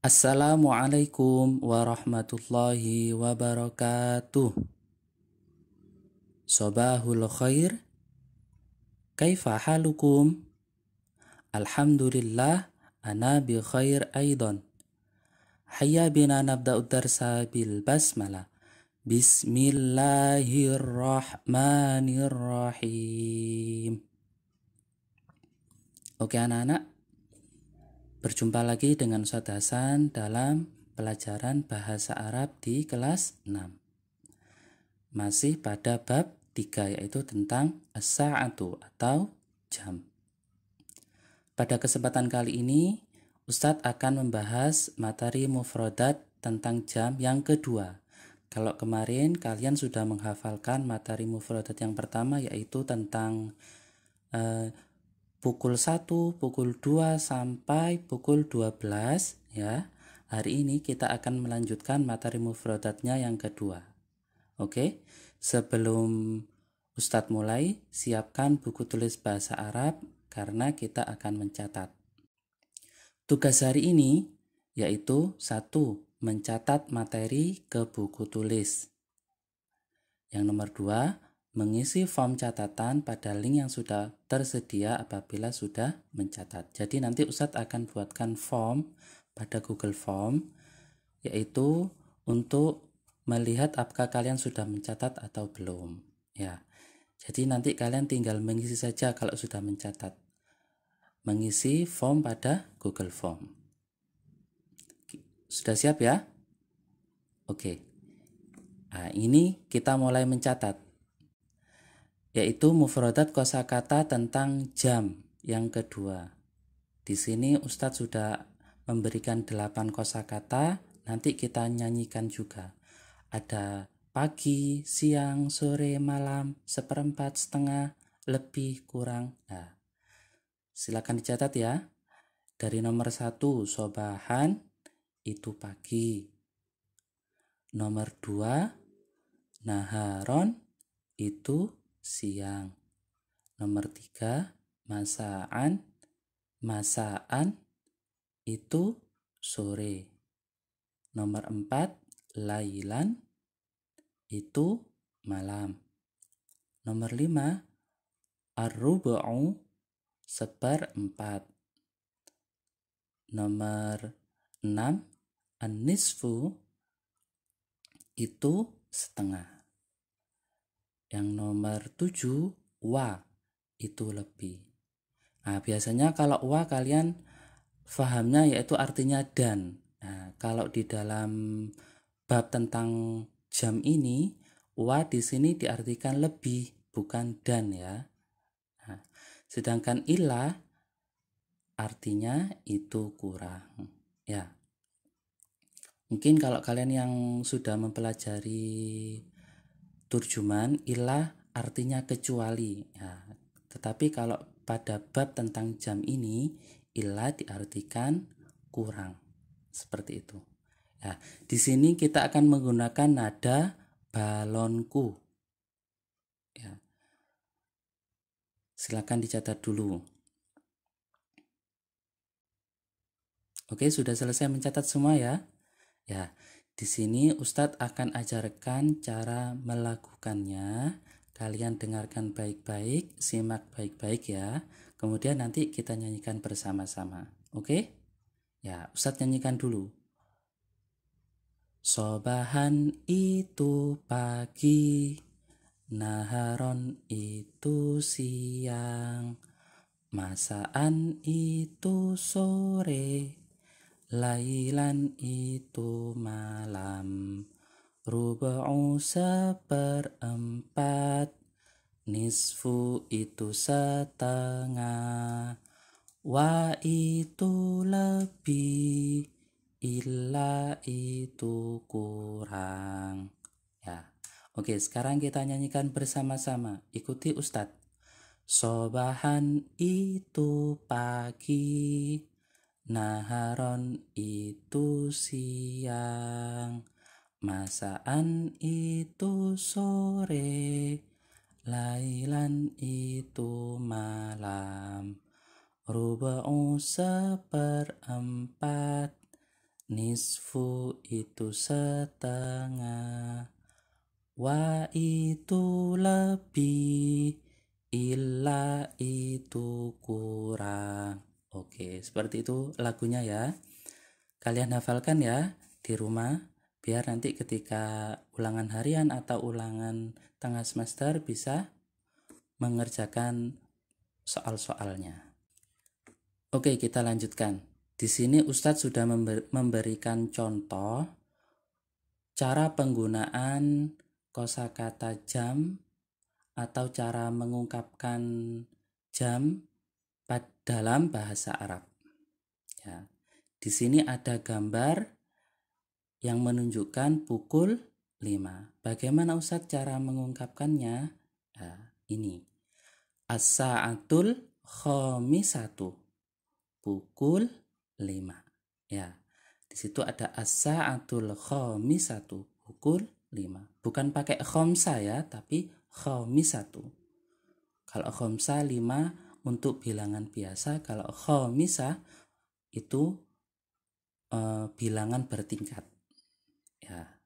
Assalamualaikum warahmatullahi wabarakatuh. Sobahul khair Kaifa halukum? Alhamdulillah, ana bi khair aidan. Hayya bina nabda'u darsa bil basmalah. Bismillahirrahmanirrahim. Oke anak-anak, berjumpa lagi dengan Ustaz Hasan dalam pelajaran bahasa Arab di kelas 6. Masih pada bab ketiga yaitu tentang asa'atu atau jam. Pada kesempatan kali ini, Ustadz akan membahas materi mufrodat tentang jam yang kedua. Kalau kemarin kalian sudah menghafalkan materi mufrodat yang pertama yaitu tentang eh, pukul 1, pukul 2 sampai pukul 12 ya. Hari ini kita akan melanjutkan materi mufrodatnya yang kedua. Oke. Sebelum Ustadz mulai, siapkan buku tulis bahasa Arab karena kita akan mencatat. Tugas hari ini yaitu 1. Mencatat materi ke buku tulis. Yang nomor 2, mengisi form catatan pada link yang sudah tersedia apabila sudah mencatat. Jadi nanti Ustadz akan buatkan form pada Google Form yaitu untuk melihat apakah kalian sudah mencatat atau belum. Ya. Jadi nanti kalian tinggal mengisi saja kalau sudah mencatat. Mengisi form pada Google Form. Sudah siap ya? Oke. Nah, ini kita mulai mencatat. Yaitu mufradat kosakata tentang jam yang kedua. Di sini Ustadz sudah memberikan kosa kosakata, nanti kita nyanyikan juga. Ada pagi, siang, sore, malam, seperempat, setengah, lebih, kurang. Nah, silakan dicatat ya. Dari nomor satu, sobahan, itu pagi. Nomor dua, naharon, itu siang. Nomor tiga, masaan, masaan, itu sore. Nomor empat, lailan, itu malam. Nomor 5 ar seperempat. Nomor enam anisfu itu setengah. Yang nomor tujuh wa itu lebih. Nah, biasanya kalau wa kalian fahamnya yaitu artinya dan. Nah, kalau di dalam bab tentang jam ini wa di sini diartikan lebih bukan dan ya. Nah, sedangkan ila artinya itu kurang ya. Mungkin kalau kalian yang sudah mempelajari turjuman ila artinya kecuali ya. Tetapi kalau pada bab tentang jam ini ila diartikan kurang seperti itu. Nah, di sini kita akan menggunakan nada balonku. Ya. Silakan dicatat dulu. Oke, sudah selesai mencatat semua ya. Ya, di sini Ustadz akan ajarkan cara melakukannya. Kalian dengarkan baik-baik, simak baik-baik ya. Kemudian nanti kita nyanyikan bersama-sama. Oke? Ya, Ustadz nyanyikan dulu. Sobahan itu pagi, naharon itu siang, masaan itu sore, lailan itu malam, rubu'u seperempat, nisfu itu setengah, wa itu lebih, Illa itu kurang. Ya. Oke, sekarang kita nyanyikan bersama-sama. Ikuti Ustadz. Sobahan itu pagi, naharon itu siang, masaan itu sore, lailan itu malam, ruba'u seperempat, Nisfu itu setengah Wa itu lebih ila itu kurang Oke seperti itu lagunya ya Kalian hafalkan ya di rumah Biar nanti ketika ulangan harian atau ulangan tengah semester bisa mengerjakan soal-soalnya Oke kita lanjutkan di sini Ustadz sudah memberikan contoh cara penggunaan kosakata jam atau cara mengungkapkan jam dalam bahasa Arab. Ya. Di sini ada gambar yang menunjukkan pukul 5. Bagaimana Ustadz cara mengungkapkannya? Ya, ini. As-sa'atul khomisatu. Pukul 5. Ya. Di situ ada as-sa'atul khamisatu pukul 5. Bukan pakai khomsa ya, tapi khamisatu. Kalau khomsa lima untuk bilangan biasa, kalau khomisa itu e, bilangan bertingkat. Ya.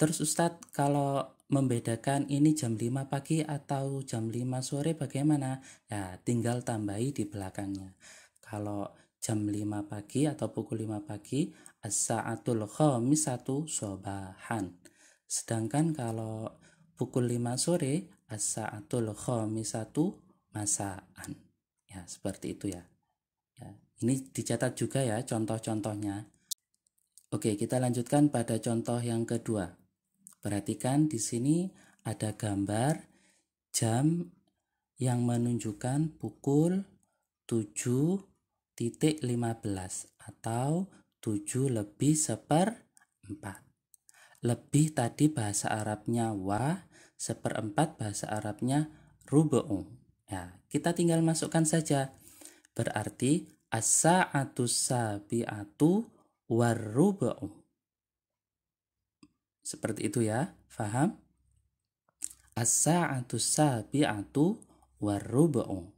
Terus Ustadz, kalau membedakan ini jam 5 pagi atau jam 5 sore bagaimana? Ya, tinggal tambahi di belakangnya. Kalau jam 5 pagi atau pukul 5 pagi as-sa'atul khamisatu sobahan sedangkan kalau pukul 5 sore as-sa'atul khamisatu masaan ya seperti itu ya, ya ini dicatat juga ya contoh-contohnya Oke, kita lanjutkan pada contoh yang kedua. Perhatikan di sini ada gambar jam yang menunjukkan pukul 7 titik 15 atau 7 lebih seperempat. Lebih tadi bahasa Arabnya wa, seperempat bahasa Arabnya rubu'u. Ya, kita tinggal masukkan saja. Berarti as-sa'atu sabi'atu warrubu'u. Seperti itu ya, faham? As-sa'atu sabi'atu warrubu'u.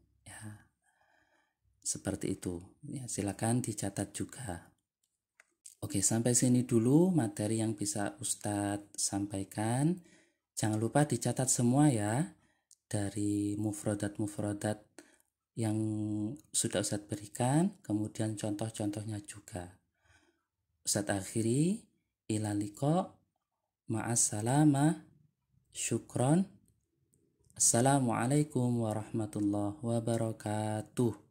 Seperti itu. Ya, silakan dicatat juga. Oke, sampai sini dulu materi yang bisa Ustadz sampaikan. Jangan lupa dicatat semua ya dari mufrodat-mufrodat yang sudah Ustadz berikan, kemudian contoh-contohnya juga. Ustadz akhiri, ilaliko, ma'assalamah, syukron, Assalamualaikum warahmatullahi wabarakatuh.